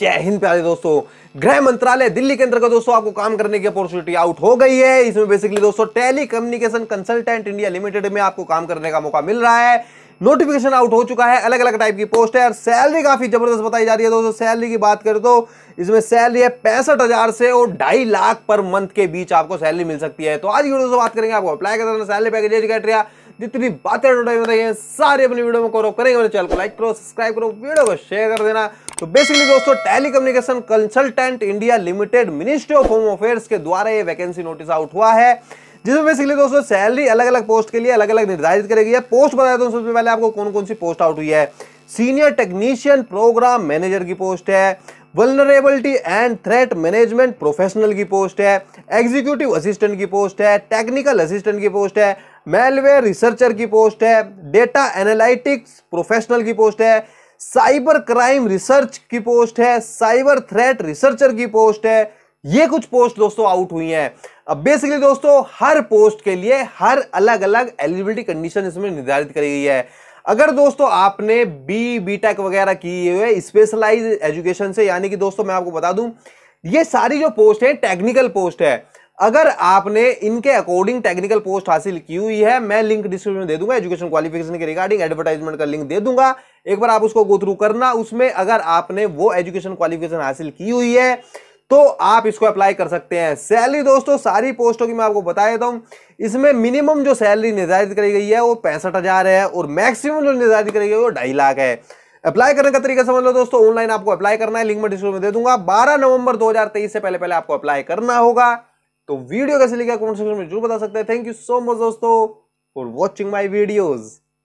जय हिंद प्यारे दोस्तों गृह मंत्रालय दिल्ली के अंतर्गत दोस्तों आपको काम करने की अपॉर्चुनिटी आउट हो गई है इसमें बेसिकली दोस्तों telecommunication consultant India limited में आपको काम करने का मौका मिल रहा है नोटिफिकेशन आउट हो चुका है अलग अलग टाइप की पोस्ट है और सैलरी काफी जबरदस्त बताई जा रही है दोस्तों सैलरी की बात करें तो इसमें सैलरी है पैंसठ हजार से और ढाई लाख पर मंथ के बीच आपको सैलरी मिल सकती है तो आज की वीडियो दोस्तों बात करेंगे आपको अप्लाई करना सैलरी पैकेज क्राइटेरिया जितनी बातें टोटाई है सारी अपनी वीडियो में करो करेंगे मेरे चैनल को लाइक करो सब्सक्राइब करो वीडियो को शेयर कर देना तो बेसिकली दोस्तों telecommunication consultant India limited ministry of home affairs के द्वारा ये वैकेंसी नोटिस आउट हुआ है जिसमें बेसिकली दोस्तों सैलरी अलग अलग पोस्ट के लिए अलग अलग निर्धारित करेगी पोस्ट बताया दोस्तों सबसे पहले आपको कौन कौन सी पोस्ट आउट हुई है सीनियर टेक्नीशियन प्रोग्राम मैनेजर की पोस्ट है vulnerability and threat management professional की पोस्ट है एग्जीक्यूटिव असिस्टेंट की पोस्ट है टेक्निकल असिस्टेंट की पोस्ट है मेलवेयर रिसर्चर की पोस्ट है डेटा एनालिटिक्स प्रोफेशनल की पोस्ट है साइबर क्राइम रिसर्च की पोस्ट है साइबर थ्रेट रिसर्चर की पोस्ट है ये कुछ पोस्ट दोस्तों आउट हुई हैं अब बेसिकली दोस्तों हर पोस्ट के लिए हर अलग अलग एलिजिबिलिटी कंडीशन इसमें निर्धारित करी गई है अगर दोस्तों आपने बी बी टेक वगैरह की हुए स्पेशलाइज एजुकेशन से यानी कि दोस्तों मैं आपको बता दूं ये सारी जो पोस्ट है टेक्निकल पोस्ट है अगर आपने इनके अकॉर्डिंग टेक्निकल पोस्ट हासिल की हुई है मैं लिंक डिस्क्रिप्शन में दे दूंगा एजुकेशन क्वालिफिकेशन के रिगार्डिंग एडवर्टाइजमेंट का लिंक दे दूंगा एक बार आप उसको गो थ्रू करना उसमें अगर आपने वो एजुकेशन क्वालिफिकेशन हासिल की हुई है तो आप इसको अप्लाई कर सकते हैं सैलरी दोस्तों सारी पोस्टों की मैं आपको बता देता हूं इसमें मिनिमम जो सैलरी निर्धारित करी गई है वो पैंसठ हज़ार है और मैक्सिमम जो निर्धारित करी गई है वो ढाई लाख है अप्लाई करने का तरीका समझ लो दोस्तों ऑनलाइन आपको अप्लाई करना है लिंक मैं डिस्क्रिप्शन में दे दूंगा बारह नवंबर दो से पहले पहले आपको अप्लाई करना होगा तो वीडियो कैसे लिखा कमेंट सेक्शन में जरूर बता सकते हैं थैंक यू सो मच दोस्तों फॉर वॉचिंग माई वीडियोज़